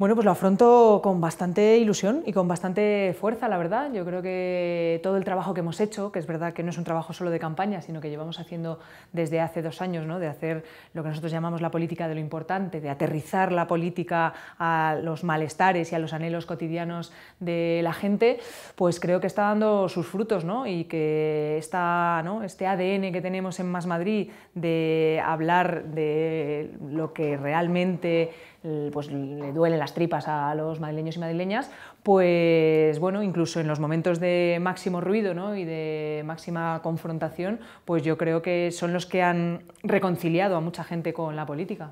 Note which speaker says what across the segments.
Speaker 1: Bueno, pues lo afronto con bastante ilusión y con bastante fuerza, la verdad. Yo creo que todo el trabajo que hemos hecho, que es verdad que no es un trabajo solo de campaña, sino que llevamos haciendo desde hace dos años, ¿no? de hacer lo que nosotros llamamos la política de lo importante, de aterrizar la política a los malestares y a los anhelos cotidianos de la gente, pues creo que está dando sus frutos ¿no? y que esta, ¿no? este ADN que tenemos en Más Madrid de hablar de lo que realmente pues le duelen las tripas a los madrileños y madrileñas, pues bueno, incluso en los momentos de máximo ruido y de máxima confrontación, pues yo creo que son los que han reconciliado a mucha gente con la política.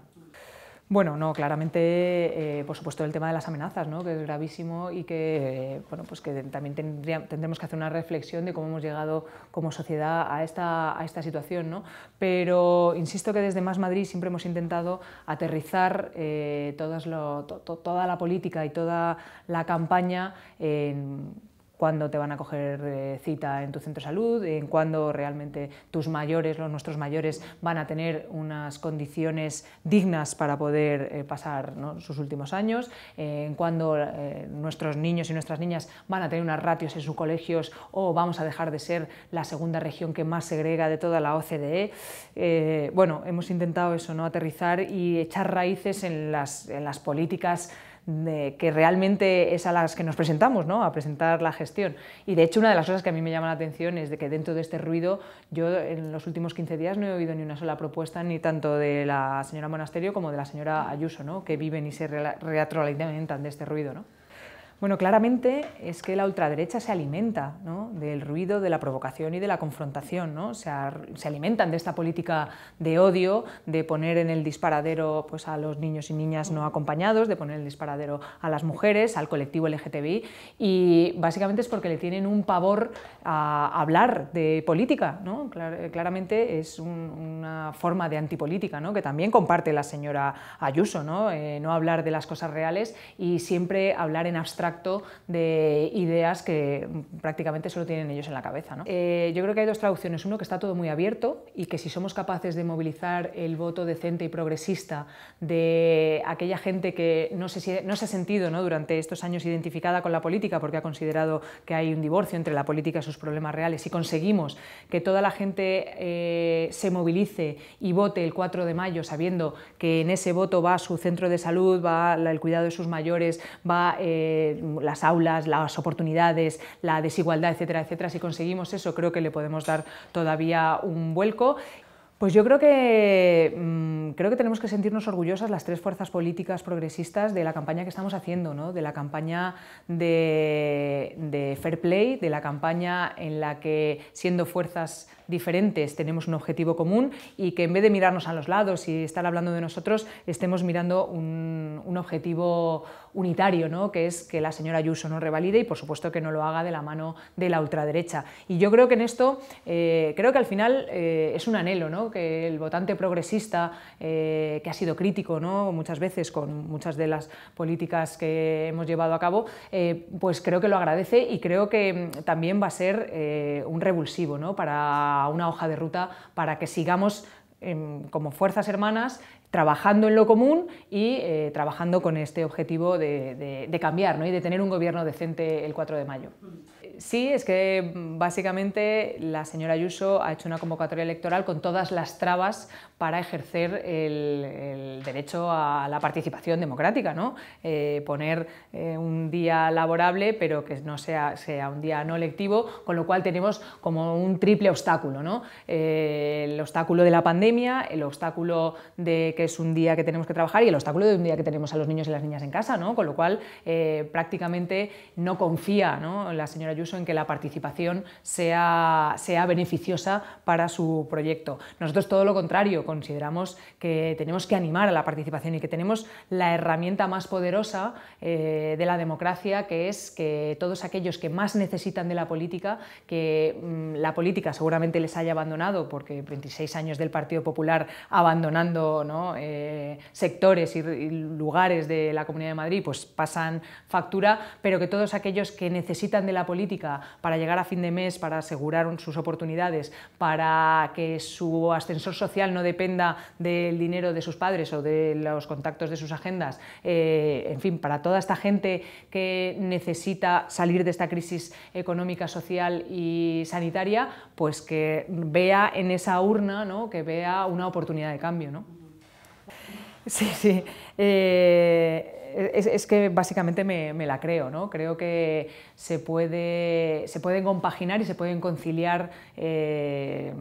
Speaker 1: Bueno, no, claramente, eh, por supuesto, el tema de las amenazas, ¿no? que es gravísimo y que, eh, bueno, pues que también tendremos que hacer una reflexión de cómo hemos llegado como sociedad a esta, situación. ¿no? Pero insisto que desde Más Madrid siempre hemos intentado aterrizar eh, toda la política y toda la campaña en cuándo te van a coger eh, cita en tu centro de salud, en cuándo realmente tus mayores, nuestros mayores, van a tener unas condiciones dignas para poder eh, pasar sus últimos años, en cuándo eh, nuestros niños y nuestras niñas van a tener unas ratios en sus colegios o vamos a dejar de ser la segunda región que más segrega de toda la OCDE. bueno, hemos intentado eso, ¿no? aterrizar y echar raíces en las, en las políticas que realmente es a las que nos presentamos, ¿no? a presentar la gestión. Y de hecho una de las cosas que a mí me llama la atención es de que dentro de este ruido yo en los últimos 15 días no he oído ni una sola propuesta ni tanto de la señora Monasterio como de la señora Ayuso, que viven y se retroalimentan de este ruido. ¿no? Bueno, claramente es que la ultraderecha se alimenta del ruido, de la provocación y de la confrontación. ¿no? Se, se, alimentan de esta política de odio, de poner en el disparadero pues, a los niños y niñas no acompañados, de poner en el disparadero a las mujeres, al colectivo LGTBI. Y básicamente es porque le tienen un pavor a hablar de política. ¿no? claramente es una forma de antipolítica que también comparte la señora Ayuso. ¿no? Eh, no hablar de las cosas reales y siempre hablar en abstracto de ideas que prácticamente solo tienen ellos en la cabeza. Eh, yo creo que hay dos traducciones. Uno, que está todo muy abierto y que si somos capaces de movilizar el voto decente y progresista de aquella gente que no, sé no se ha sentido ¿no? durante estos años identificada con la política porque ha considerado que hay un divorcio entre la política y sus problemas reales, si conseguimos que toda la gente eh, se movilice y vote el 4 de mayo sabiendo que en ese voto va su centro de salud, va el cuidado de sus mayores, va eh, las aulas, las oportunidades, la desigualdad, etcétera, etcétera, si conseguimos eso, creo que le podemos dar todavía un vuelco. Pues yo creo que, mm, creo que tenemos que sentirnos orgullosas las tres fuerzas políticas progresistas de la campaña que estamos haciendo, ¿no? de la campaña de, de fair play, de la campaña en la que siendo fuerzas diferentes, tenemos un objetivo común y que en vez de mirarnos a los lados y estar hablando de nosotros, estemos mirando un, objetivo unitario, ¿no? que es que la señora Ayuso no revalide y por supuesto que no lo haga de la mano de la ultraderecha. Y yo creo que en esto, eh, creo que al final eh, es un anhelo, ¿no? que el votante progresista, eh, que ha sido crítico ¿no? muchas veces con muchas de las políticas que hemos llevado a cabo, pues creo que lo agradece y creo que mm, también va a ser un revulsivo ¿no? para una hoja de ruta para que sigamos em, como fuerzas hermanas, trabajando en lo común y eh, trabajando con este objetivo de, cambiar y de tener un gobierno decente el 4 de mayo. Sí, es que mm, básicamente la señora Ayuso ha hecho una convocatoria electoral con todas las trabas para ejercer el, derecho a la participación democrática, ¿no? Eh, poner eh, un día laborable, pero que no sea, sea un día no lectivo, con lo cual tenemos como un triple obstáculo, ¿no? Eh, el obstáculo de la pandemia, el obstáculo de que es un día que tenemos que trabajar y el obstáculo de un día que tenemos a los niños y las niñas en casa, ¿no? Con lo cual prácticamente no confía la señora Ayuso en que la participación sea, sea beneficiosa para su proyecto. Nosotros todo lo contrario, consideramos que tenemos que animar a la participación y que tenemos la herramienta más poderosa eh, de la democracia, que es que todos aquellos que más necesitan de la política, que mm, la política seguramente les haya abandonado, porque 26 años del Partido Popular abandonando eh, sectores y lugares de la Comunidad de Madrid, pues pasan factura, pero que todos aquellos que necesitan de la política, para llegar a fin de mes, para asegurar sus oportunidades, para que su ascensor social no dependa del dinero de sus padres o de los contactos de sus agendas, eh, en fin, para toda esta gente que necesita salir de esta crisis económica, social y sanitaria, pues que vea en esa urna, que vea una oportunidad de cambio. ¿no? Sí, sí. Eh, es, que básicamente me, la creo, ¿no? Creo que se, puede, se pueden compaginar y se pueden conciliar eh,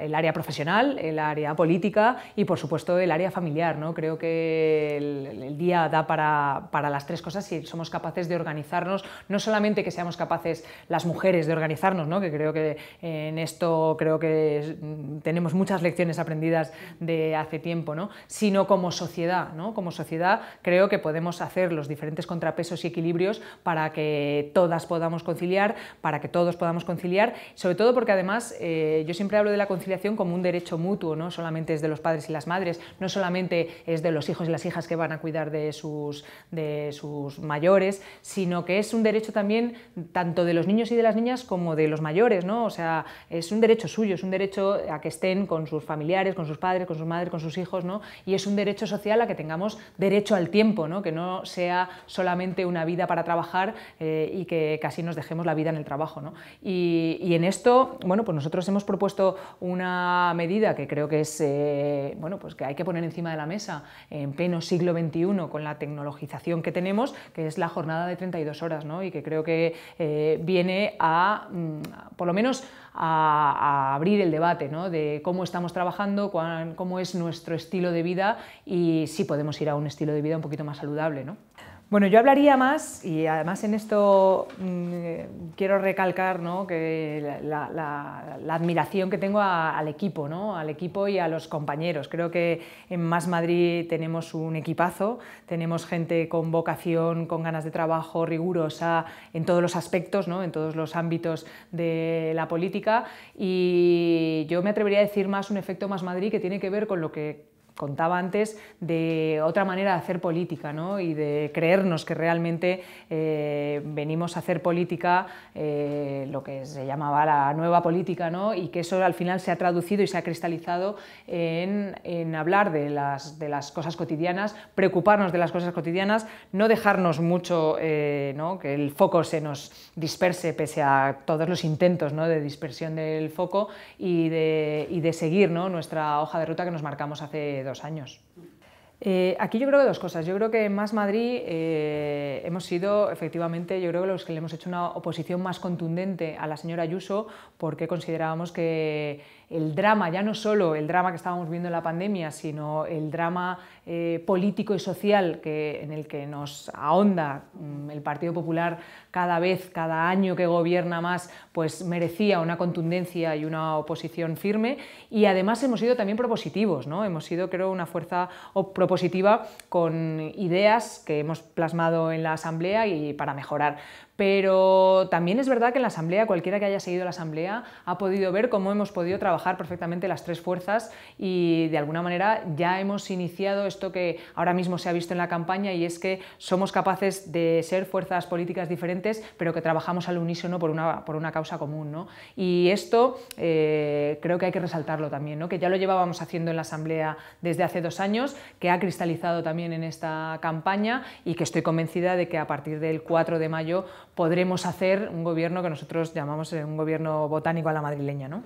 Speaker 1: el área profesional, el área política y, por supuesto, el área familiar, ¿no? Creo que el, día da para, las tres cosas si somos capaces de organizarnos, no solamente que seamos capaces las mujeres de organizarnos, ¿no? Que creo que en esto creo que tenemos muchas lecciones aprendidas de hace tiempo, ¿no? Sino como sociedad, ¿no? Como sociedad creo que podemos hacer los diferentes contrapesos y equilibrios para que todas podamos conciliar, para que todos podamos conciliar, sobre todo porque además eh, yo siempre hablo de la conciliación como un derecho mutuo, no solamente es de los padres y las madres, no solamente es de los hijos y las hijas que van a cuidar de sus, de sus mayores, sino que es un derecho también tanto de los niños y de las niñas como de los mayores, ¿no? o sea, es un derecho suyo, es un derecho a que estén con sus familiares, con sus padres, con sus madres, con sus hijos, ¿no? y es un derecho social a que tengamos derecho al tiempo, que no sea solamente una vida para trabajar eh, y que casi nos dejemos la vida en el trabajo. Y, en esto, bueno, pues nosotros hemos propuesto una medida que creo que es, eh, bueno, pues que hay que poner encima de la mesa en pleno siglo XXI con la tecnologización que tenemos, que es la jornada de 32 horas, ¿no? y que creo que eh, viene mm, a, por lo menos, a, abrir el debate de cómo estamos trabajando, cómo es nuestro estilo de vida y si podemos ir a un estilo de vida un poquito más saludable. ¿no? Bueno, yo hablaría más, y además en esto mm, quiero recalcar que la, admiración que tengo al equipo, al equipo y a los compañeros. Creo que en Más Madrid tenemos un equipazo, tenemos gente con vocación, con ganas de trabajo, rigurosa en todos los aspectos, en todos los ámbitos de la política. Y yo me atrevería a decir más un efecto Más Madrid que tiene que ver con lo que contaba antes, de otra manera de hacer política y de creernos que realmente eh, venimos a hacer política, eh, lo que se llamaba la nueva política, y que eso al final se ha traducido y se ha cristalizado en, hablar de las, cosas cotidianas, preocuparnos de las cosas cotidianas, no dejarnos mucho eh, que el foco se nos disperse pese a todos los intentos de dispersión del foco y de, de seguir nuestra hoja de ruta que nos marcamos hace dos años. Eh, aquí yo creo que dos cosas. Yo creo que en Más Madrid eh, hemos sido, efectivamente, yo creo que los que le hemos hecho una oposición más contundente a la señora Ayuso porque considerábamos que el drama, ya no solo el drama que estábamos viendo en la pandemia, sino el drama eh, político y social que, en el que nos ahonda mm, el Partido Popular cada vez, cada año que gobierna más, pues merecía una contundencia y una oposición firme. Y además hemos sido también propositivos, ¿no? hemos sido, creo, una fuerza propositiva con ideas que hemos plasmado en la Asamblea y para mejorar pero también es verdad que en la Asamblea, cualquiera que haya seguido la Asamblea, ha podido ver cómo hemos podido trabajar perfectamente las tres fuerzas y de alguna manera ya hemos iniciado esto que ahora mismo se ha visto en la campaña y es que somos capaces de ser fuerzas políticas diferentes, pero que trabajamos al unísono por una, por una causa común. Y esto eh, creo que hay que resaltarlo también, que ya lo llevábamos haciendo en la Asamblea desde hace dos años, que ha cristalizado también en esta campaña y que estoy convencida de que a partir del 4 de mayo podremos hacer un gobierno que nosotros llamamos eh, un gobierno botánico a la madrileña. ¿no?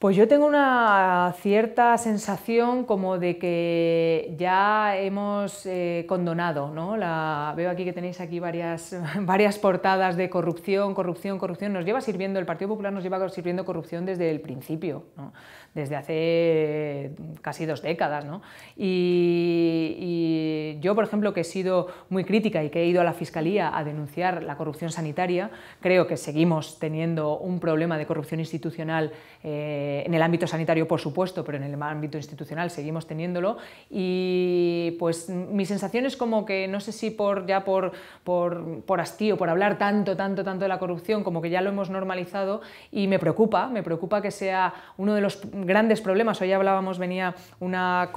Speaker 1: Pues yo tengo una cierta sensación como de que ya hemos eh, condonado, ¿no? La, veo aquí que tenéis aquí varias, varias portadas de corrupción, corrupción, corrupción. Nos lleva sirviendo, el Partido Popular nos lleva sirviendo corrupción desde el principio, ¿no? desde hace mm, casi dos décadas. ¿no? Y, yo, por ejemplo, que he sido muy crítica y que he ido a la Fiscalía a denunciar la corrupción sanitaria, creo que seguimos teniendo un problema de corrupción institucional eh, en el ámbito sanitario, por supuesto, pero en el ámbito institucional seguimos teniéndolo. Y pues mi sensación es como que, no sé si por, ya por, por, por hastío, por hablar tanto, tanto, tanto de la corrupción, como que ya lo hemos normalizado y me preocupa, me preocupa que sea uno de los grandes problemas. Hoy hablábamos, venía una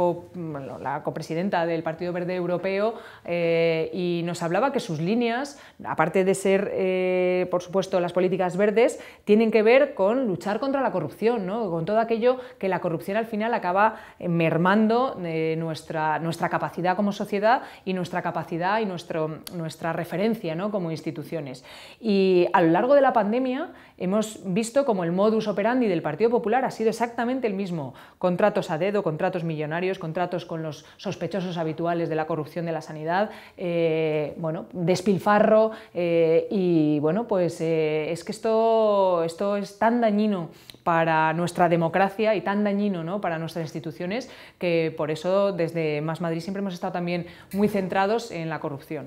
Speaker 1: la copresidenta del Partido Verde Europeo eh, y nos hablaba que sus líneas, aparte de ser, eh, por supuesto, las políticas verdes, tienen que ver con luchar contra la corrupción, ¿no? con todo aquello que la corrupción al final acaba eh, mermando nuestra, nuestra capacidad como sociedad y nuestra capacidad y nuestro, nuestra referencia ¿no? como instituciones. Y a lo largo de la pandemia, hemos visto como el modus operandi del Partido Popular ha sido exactamente el mismo. Contratos a dedo, contratos millonarios, contratos con los sospechosos habituales de la corrupción de la sanidad, eh, bueno, despilfarro eh, y bueno, pues eh, es que esto, esto es tan dañino para nuestra democracia y tan dañino ¿no? para nuestras instituciones que por eso desde Más Madrid siempre hemos estado también muy centrados en la corrupción.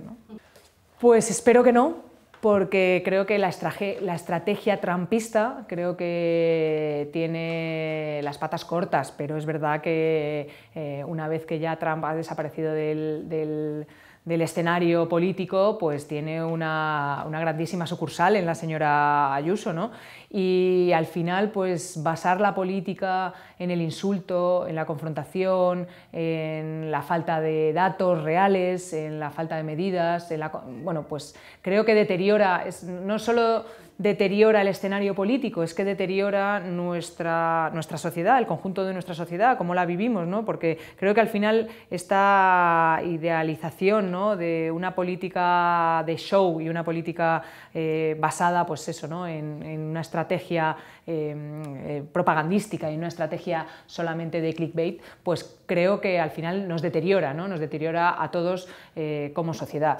Speaker 1: Pues espero que no, porque creo que la, estrategia, la trampista creo que tiene las patas cortas, pero es verdad que eh, una vez que ya Trump ha desaparecido del, escenario político, pues tiene una, grandísima sucursal en la señora Ayuso, Y al final, pues basar la política en el insulto, en la confrontación, en la falta de datos reales, en la falta de medidas, bueno, pues creo que deteriora, no solo deteriora el escenario político, es que deteriora nuestra, nuestra sociedad, el conjunto de nuestra sociedad, cómo la vivimos, ¿no? porque creo que al final esta idealización de una política de show y una política eh, basada pues eso, ¿no? en, una estrategia eh, eh, propagandística y una estrategia solamente de clickbait, pues creo que al final nos deteriora, ¿no? nos deteriora a todos eh, como sociedad.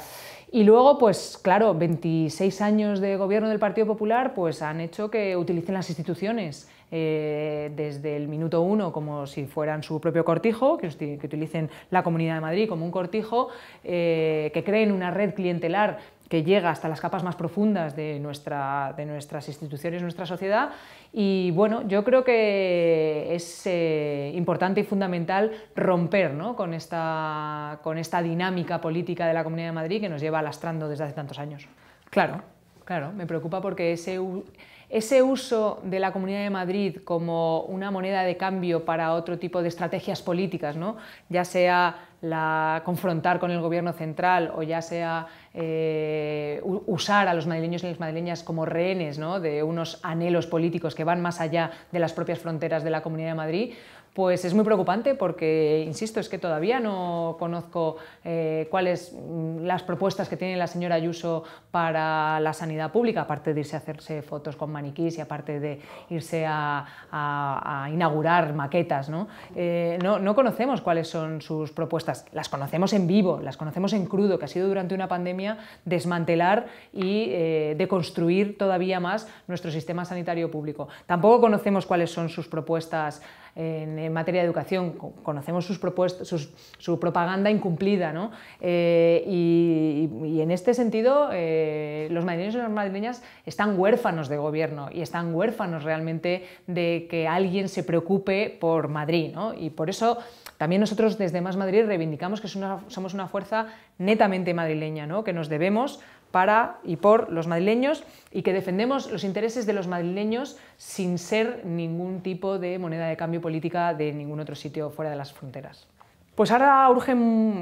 Speaker 1: Y luego, pues claro, 26 años de gobierno del Partido Popular pues, han hecho que utilicen las instituciones eh, desde el minuto uno como si fueran su propio cortijo, que, utilicen la Comunidad de Madrid como un cortijo, eh, que creen una red clientelar que llega hasta las capas más profundas de, nuestra, de nuestras instituciones, nuestra sociedad. Y bueno, yo creo que es eh, importante y fundamental romper con, esta, con esta dinámica política de la Comunidad de Madrid que nos lleva lastrando desde hace tantos años. Claro, claro, me preocupa porque ese, ese uso de la Comunidad de Madrid como una moneda de cambio para otro tipo de estrategias políticas, ¿no? ya sea la confrontar con el gobierno central o ya sea eh, usar a los madrileños y las madrileñas como rehenes de unos anhelos políticos que van más allá de las propias fronteras de la Comunidad de Madrid, pues es muy preocupante porque, insisto, es que todavía no conozco eh, cuáles cuáles mm, las propuestas que tiene la señora Ayuso para la sanidad pública, aparte de irse a hacerse fotos con maniquís y aparte de irse a, inaugurar maquetas. Eh, ¿no? conocemos cuáles son sus propuestas, las conocemos en vivo, las conocemos en crudo, que ha sido durante una pandemia desmantelar y eh, deconstruir todavía más nuestro sistema sanitario público. Tampoco conocemos cuáles son sus propuestas en, materia de educación. Conocemos sus propuestas, su propaganda incumplida. Eh, y, en este sentido, eh, los madrileños y las madrileñas están huérfanos de gobierno y están huérfanos realmente de que alguien se preocupe por Madrid. Y por eso también nosotros desde Más Madrid reivindicamos que somos una fuerza netamente madrileña, ¿no? que nos debemos para y por los madrileños y que defendemos los intereses de los madrileños sin ser ningún tipo de moneda de cambio política de ningún otro sitio fuera de las fronteras. Pues ahora urgen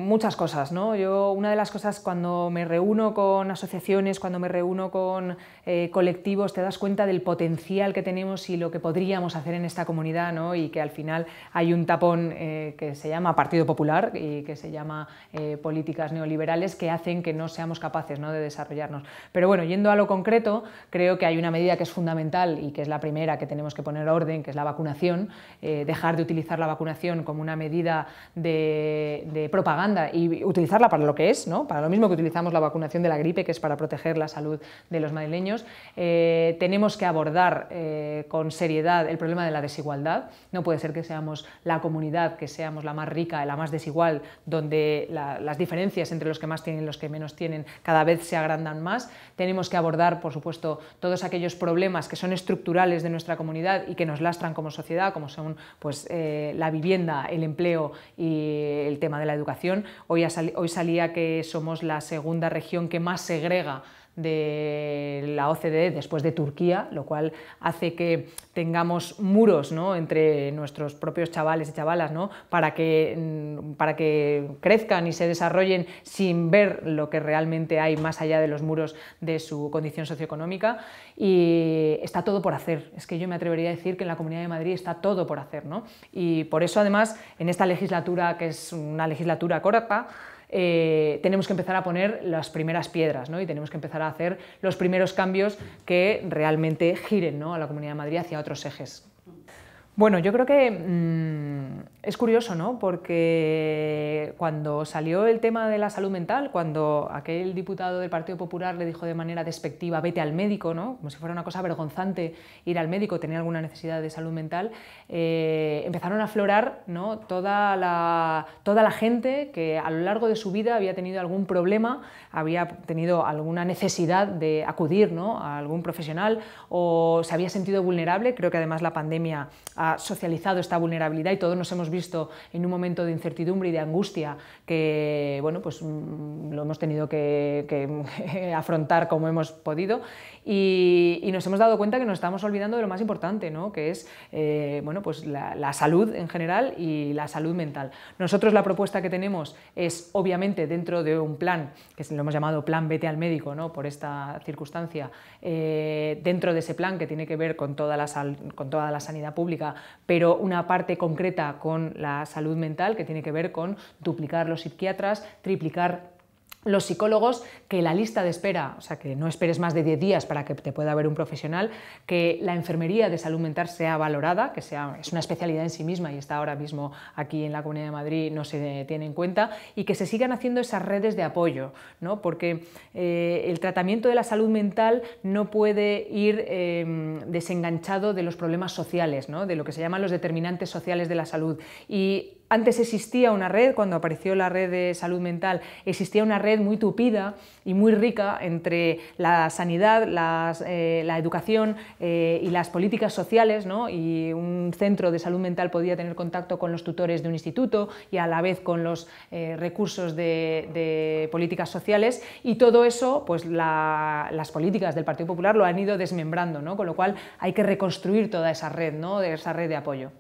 Speaker 1: muchas cosas, ¿no? Yo una de las cosas cuando me reúno con asociaciones, cuando me reúno con eh, colectivos, te das cuenta del potencial que tenemos y lo que podríamos hacer en esta comunidad, ¿no? Y que al final hay un tapón eh, que se llama Partido Popular y que se llama eh, políticas neoliberales que hacen que no seamos capaces, ¿no? De desarrollarnos. Pero bueno, yendo a lo concreto, creo que hay una medida que es fundamental y que es la primera que tenemos que poner orden, que es la vacunación, dejar de utilizar la vacunación como una medida de de, propaganda y utilizarla para lo que es, ¿no? para lo mismo que utilizamos la vacunación de la gripe, que es para proteger la salud de los madrileños, eh, tenemos que abordar eh, con seriedad el problema de la desigualdad. No puede ser que seamos la comunidad, que seamos la más rica, la más desigual, donde las diferencias entre los que más tienen y los que menos tienen cada vez se agrandan más. Tenemos que abordar, por supuesto, todos aquellos problemas que son estructurales de nuestra comunidad y que nos lastran como sociedad, como son pues, eh, la vivienda, el empleo y eh, el tema de la educación. Hoy, hoy salía que somos la segunda región que más segrega de la OCDE después de Turquía, lo cual hace que tengamos muros entre nuestros propios chavales y chavalas mm, para, que, crezcan y se desarrollen sin ver lo que realmente hay más allá de los muros de su condición socioeconómica. Y está todo por hacer. Es que yo me atrevería a decir que en la Comunidad de Madrid está todo por hacer. ¿no? Y por eso, además, en esta legislatura, que es una legislatura corta, eh, tenemos que empezar a poner las primeras piedras y tenemos que empezar a hacer los primeros cambios que realmente giren a la Comunidad de Madrid hacia otros ejes. Bueno, yo creo que mm, es curioso, ¿no? Porque cuando salió el tema de la salud mental, cuando aquel diputado del Partido Popular le dijo de manera despectiva, vete al médico, ¿no? Como si fuera una cosa vergonzante ir al médico, tener alguna necesidad de salud mental, eh, empezaron a aflorar ¿no? toda, la, toda la gente que a lo largo de su vida había tenido algún problema, había tenido alguna necesidad de acudir a algún profesional o se había sentido vulnerable. Creo que además la pandemia ha socializado esta vulnerabilidad y todos nos hemos visto visto en un momento de incertidumbre y de angustia que bueno, pues, mm, lo hemos tenido que, afrontar como hemos podido y, nos hemos dado cuenta que nos estamos olvidando de lo más importante, ¿no? que es eh, bueno, pues la, salud en general y la salud mental. Nosotros la propuesta que tenemos es obviamente dentro de un plan, que lo hemos llamado plan vete al médico ¿no? por esta circunstancia, eh, dentro de ese plan que tiene que ver con toda la, con toda la sanidad pública, pero una parte concreta con la salud mental, que tiene que ver con duplicar los psiquiatras, triplicar los psicólogos que la lista de espera, o sea, que no esperes más de 10 días para que te pueda ver un profesional, que la enfermería de salud mental sea valorada, que sea, es una especialidad en sí misma y está ahora mismo aquí en la Comunidad de Madrid, no se tiene en cuenta, y que se sigan haciendo esas redes de apoyo, ¿no? porque eh, el tratamiento de la salud mental no puede ir em, desenganchado de los problemas sociales, ¿no? de lo que se llaman los determinantes sociales de la salud. Y antes existía una red, cuando apareció la red de salud mental, existía una red muy tupida y muy rica entre la sanidad, eh, la educación eh, y las políticas sociales, ¿no? y un centro de salud mental podía tener contacto con los tutores de un instituto y a la vez con los eh, recursos de, políticas sociales, y todo eso, pues las políticas del Partido Popular lo han ido desmembrando, con lo cual hay que reconstruir toda esa red, ¿no? esa red de apoyo.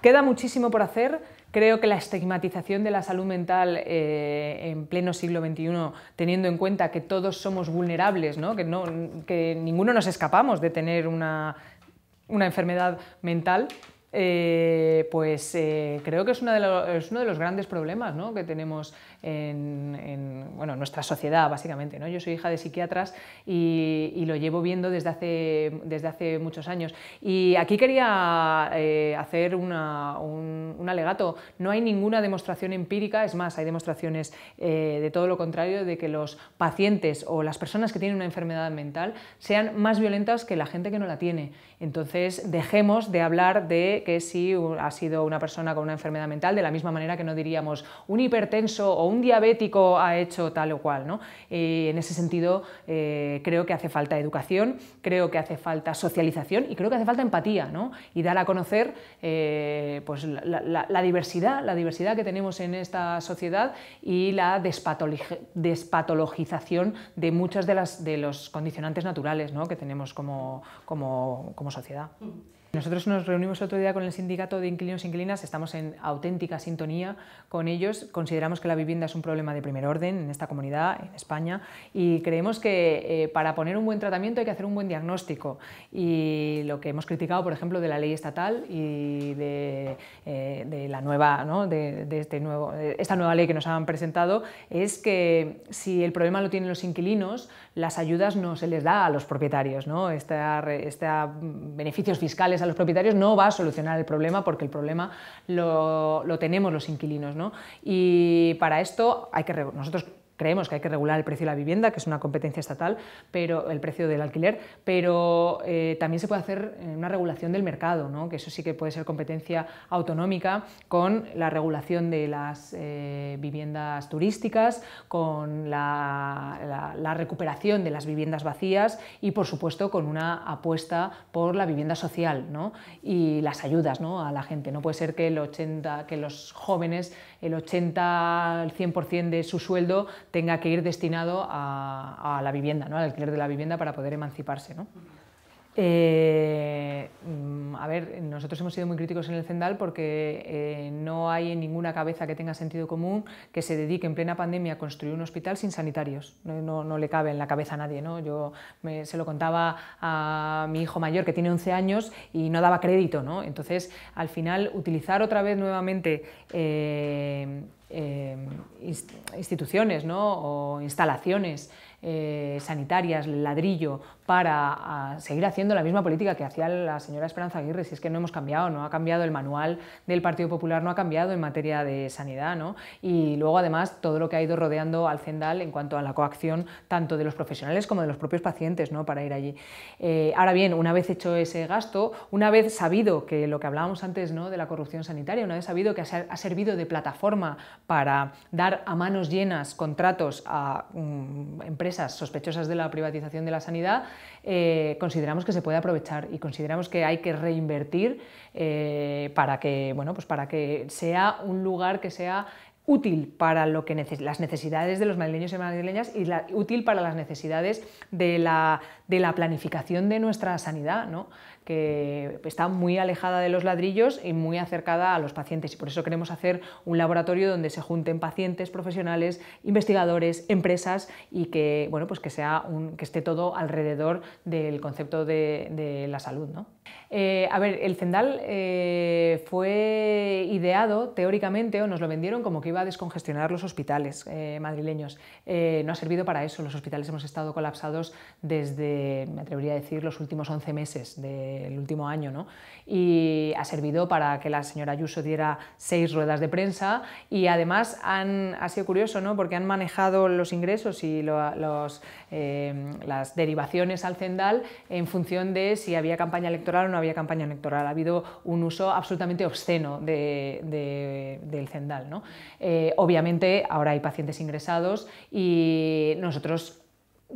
Speaker 1: Queda muchísimo por hacer. Creo que la estigmatización de la salud mental eh, en pleno siglo XXI, teniendo en cuenta que todos somos vulnerables, Que, no, que ninguno nos escapamos de tener una, una enfermedad mental, eh, pues eh, creo que es, uno de los grandes problemas que tenemos en, nuestra sociedad, básicamente. Yo soy hija de psiquiatras y, lo llevo viendo desde hace, desde hace, muchos años. Y aquí quería eh, hacer un, alegato. No hay ninguna demostración empírica, es más, hay demostraciones de todo lo contrario, de que los pacientes o las personas que tienen una enfermedad mental sean más violentas que la gente que no la tiene. Entonces, dejemos de hablar de que si ha sido una persona con una enfermedad mental, de la misma manera que no diríamos un hipertenso o un diabético ha hecho tal o cual. ¿no? en ese sentido, eh, creo que hace falta educación, creo que hace falta socialización y creo que hace falta empatía ¿no? y dar a conocer eh, pues, la, diversidad, la diversidad que tenemos en esta sociedad y la despatologización de muchas de las de los condicionantes naturales ¿no? que tenemos como sociedad. Mm. Nosotros nos reunimos otro día con el sindicato de inquilinos e inquilinas, estamos en auténtica sintonía con ellos, consideramos que la vivienda es un problema de primer orden en esta comunidad, en España, y creemos que eh, para poner un buen tratamiento hay que hacer un buen diagnóstico. Y lo que hemos criticado, por ejemplo, de la ley estatal y de, eh, la nueva, ¿no? de, este nuevo, esta nueva ley que nos han presentado, es que si el problema lo tienen los inquilinos, las ayudas no se les da a los propietarios, ¿no? Esta, mm, beneficios fiscales a los propietarios no va a solucionar el problema porque el problema lo, tenemos los inquilinos. ¿no? Y para esto hay que nosotros creemos que hay que regular el precio de la vivienda, que es una competencia estatal, pero el precio del alquiler, pero eh, también se puede hacer eh, una regulación del mercado, que eso sí que puede ser competencia autonómica con la regulación de las eh, viviendas turísticas, con la, recuperación de las viviendas vacías y, por supuesto, con una apuesta por la vivienda social y las ayudas a la gente. No puede ser que, el 80, que los jóvenes el 80, el 100% de su sueldo tenga que ir destinado a, a la vivienda, ¿no? al alquiler de la vivienda para poder emanciparse. ¿no? Eh, mm, a ver, nosotros hemos sido muy críticos en el Cendal porque eh, no hay en ninguna cabeza que tenga sentido común que se dedique en plena pandemia a construir un hospital sin sanitarios. No, le cabe en la cabeza a nadie. ¿no? Yo se lo contaba a mi hijo mayor que tiene 11 años y no daba crédito. ¿no? Entonces, al final, utilizar otra vez nuevamente... Eh, instituciones o instalaciones sanitarias, ladrillo, para seguir haciendo la misma política que hacía la señora Esperanza Aguirre, si es que no hemos cambiado, no ha cambiado el manual del Partido Popular, no ha cambiado en materia de sanidad, ¿no? Y luego además todo lo que ha ido rodeando al Cendal en cuanto a la coacción tanto de los profesionales como de los propios pacientes, Para ir allí. Eh, ahora bien, una vez hecho ese gasto, una vez sabido que lo que hablábamos antes, ¿no? De la corrupción sanitaria, una vez sabido que ha servido de plataforma para dar a manos llenas contratos a mm, empresas sospechosas de la privatización de la sanidad, eh, consideramos que se puede aprovechar y consideramos que hay que reinvertir eh, para, que, pues para que sea un lugar que sea útil para lo que las necesidades de los madrileños y madrileñas y útil para las necesidades de la, planificación de nuestra sanidad que está muy alejada de los ladrillos y muy acercada a los pacientes. Y por eso queremos hacer un laboratorio donde se junten pacientes, profesionales, investigadores, empresas y que, bueno, pues que, sea que esté todo alrededor del concepto de, la salud. Eh, a ver, el Zendal eh, fue ideado teóricamente o nos lo vendieron como que iba a descongestionar los hospitales eh, madrileños. no ha servido para eso. Los hospitales hemos estado colapsados desde, me atrevería a decir, los últimos 11 meses de el último año, ¿no? y ha servido para que la señora Ayuso diera seis ruedas de prensa y además ha sido curioso ¿no? porque han manejado los ingresos y eh, las derivaciones al Cendal en función de si había campaña electoral o no había campaña electoral. Ha habido un uso absolutamente obsceno del Cendal. Eh, obviamente ahora hay pacientes ingresados y nosotros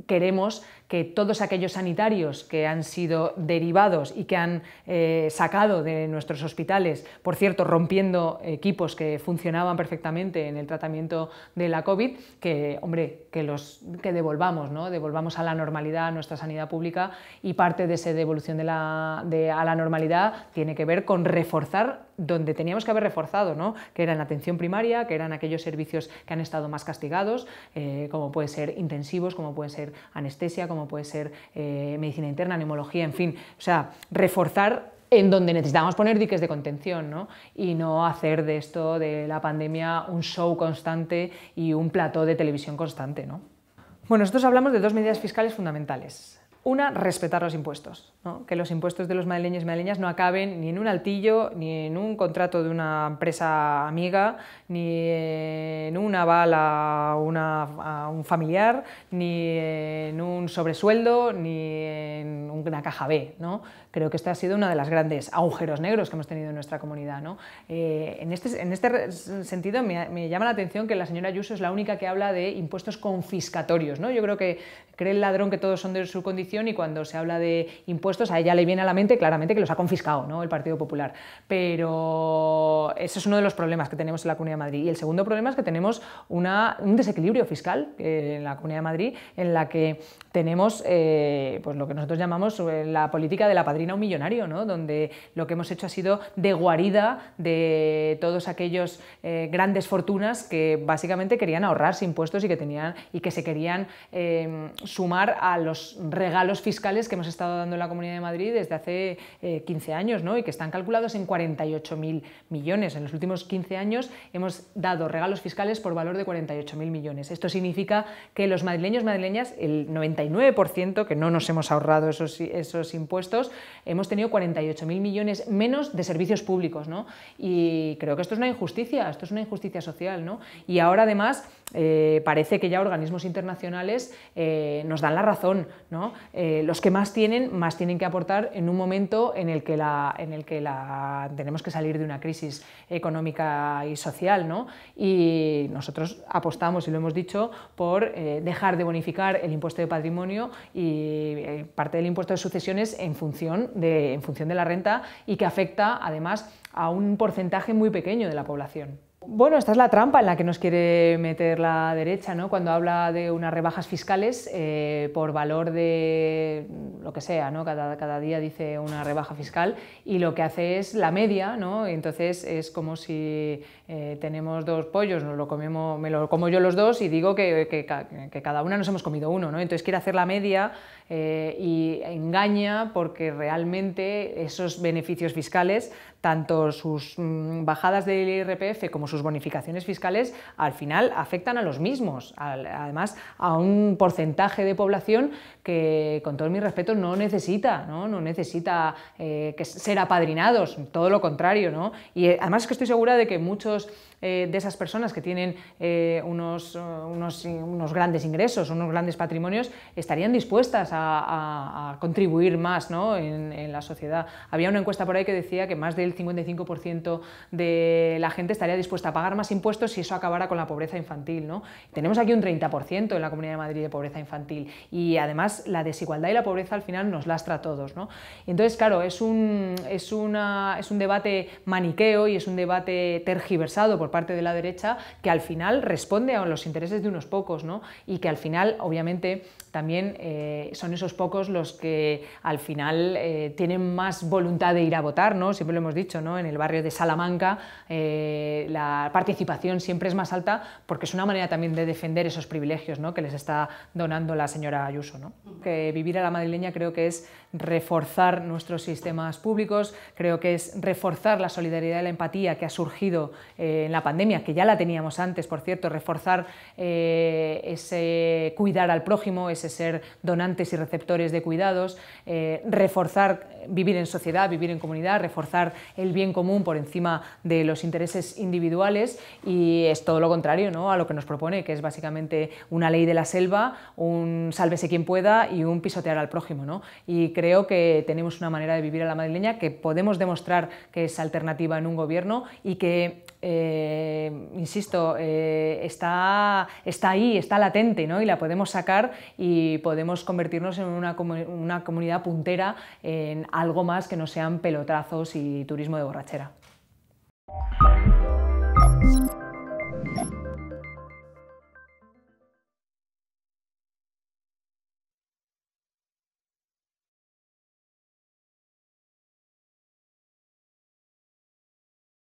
Speaker 1: queremos que todos aquellos sanitarios que han sido derivados y que han eh, sacado de nuestros hospitales, por cierto, rompiendo equipos que funcionaban perfectamente en el tratamiento de la COVID, que, hombre, que los que devolvamos, ¿no? devolvamos a la normalidad nuestra sanidad pública y parte de esa devolución de la, a la normalidad tiene que ver con reforzar donde teníamos que haber reforzado, que eran la atención primaria, que eran aquellos servicios que han estado más castigados, eh, como pueden ser intensivos, como pueden ser anestesia, como puede ser eh, medicina interna, neumología, en fin, o sea, reforzar en donde necesitamos poner diques de contención y no hacer de esto, de la pandemia, un show constante y un plató de televisión constante. Bueno, nosotros hablamos de dos medidas fiscales fundamentales, una, respetar los impuestos, que los impuestos de los madrileños y madrileñas no acaben ni en un altillo, ni en un contrato de una empresa amiga, ni en un aval a, una, un familiar, ni en un sobresueldo, ni en una caja B. ¿no? Creo que este ha sido uno de los grandes agujeros negros que hemos tenido en nuestra comunidad. Eh, en, este, en, este, sentido me, llama la atención que la señora Ayuso es la única que habla de impuestos confiscatorios. ¿no? Yo creo que cree el ladrón que todos son de su condición y cuando se habla de impuestos a ella le viene a la mente claramente que los ha confiscado ¿no? el Partido Popular. Pero ese es uno de los problemas que tenemos en la Comunidad de Madrid. Y el segundo problema es que tenemos un desequilibrio fiscal eh, en la Comunidad de Madrid en la que tenemos eh, pues lo que nosotros llamamos eh, la política de la padrina o millonario, donde lo que hemos hecho ha sido de guarida de todos aquellos grandes fortunas que básicamente querían ahorrarse impuestos y que, tenían, y que se querían sumar a los regalos regalos fiscales que hemos estado dando en la Comunidad de Madrid desde hace 15 eh, años ¿no? y que están calculados en 48.000 millones. En los últimos 15 años hemos dado regalos fiscales por valor de 48.000 millones. Esto significa que los madrileños, madrileñas, el 99% que no nos hemos ahorrado esos, impuestos, hemos tenido 48.000 millones menos de servicios públicos. Y creo que esto es una injusticia, esto es una injusticia social. ¿no? Y ahora además eh, parece que ya organismos internacionales eh, nos dan la razón. ¿no? Eh, los que más tienen, más tienen que aportar en un momento en el que, tenemos que salir de una crisis económica y social. ¿no? Y nosotros apostamos, y lo hemos dicho, por eh, dejar de bonificar el impuesto de patrimonio y eh, parte del impuesto de sucesiones en función de la renta y que afecta además a un porcentaje muy pequeño de la población. Bueno, esta es la trampa en la que nos quiere meter la derecha, ¿no? Cuando habla de unas rebajas fiscales eh, por valor de lo que sea, ¿no? Cada, día dice una rebaja fiscal y lo que hace es la media, ¿no? entonces es como si eh, tenemos dos pollos, nos lo comemos, me lo como yo los dos y digo que, cada una nos hemos comido uno, ¿no? Entonces quiere hacer la media eh, y engaña porque realmente esos beneficios fiscales tanto sus mm, bajadas del IRPF como sus bonificaciones fiscales al final afectan a los mismos, además a un porcentaje de población que con todo mi respeto no necesita, no, necesita eh, ser apadrinados, todo lo contrario. ¿no? Y eh, además que estoy segura de que muchos eh, de esas personas que tienen eh, unos, eh, unos, grandes ingresos, unos grandes patrimonios, estarían dispuestas a, contribuir más ¿no? en, la sociedad. Había una encuesta por ahí que decía que más del 55% de la gente estaría dispuesta a pagar más impuestos si eso acabara con la pobreza infantil. ¿no? Tenemos aquí un 30% en la Comunidad de Madrid de pobreza infantil y además la desigualdad y la pobreza al final nos lastra a todos. ¿no? Entonces, claro, es un, es, una, es un debate maniqueo y es un debate tergiversado parte de la derecha que al final responde a los intereses de unos pocos, ¿no? Y que al final, obviamente, también eh, son esos pocos los que al final eh, tienen más voluntad de ir a votar, ¿no? Siempre lo hemos dicho, ¿no? En el barrio de Salamanca eh, la participación siempre es más alta porque es una manera también de defender esos privilegios ¿no? que les está donando la señora Ayuso, ¿no? Que vivir a la madrileña creo que es reforzar nuestros sistemas públicos, creo que es reforzar la solidaridad y la empatía que ha surgido en la pandemia, que ya la teníamos antes, por cierto, reforzar ese cuidar al prójimo, ese ser donantes y receptores de cuidados, eh, reforzar vivir en sociedad, vivir en comunidad, reforzar el bien común por encima de los intereses individuales y es todo lo contrario ¿no? a lo que nos propone, que es básicamente una ley de la selva, un sálvese quien pueda y un pisotear al prójimo. ¿no? Y creo que tenemos una manera de vivir a la madrileña que podemos demostrar que es alternativa en un gobierno y que eh, insisto, eh, está, está ahí, está latente y la podemos sacar y podemos convertirnos en una, una comunidad puntera en algo más que no sean pelotazos y turismo de borrachera.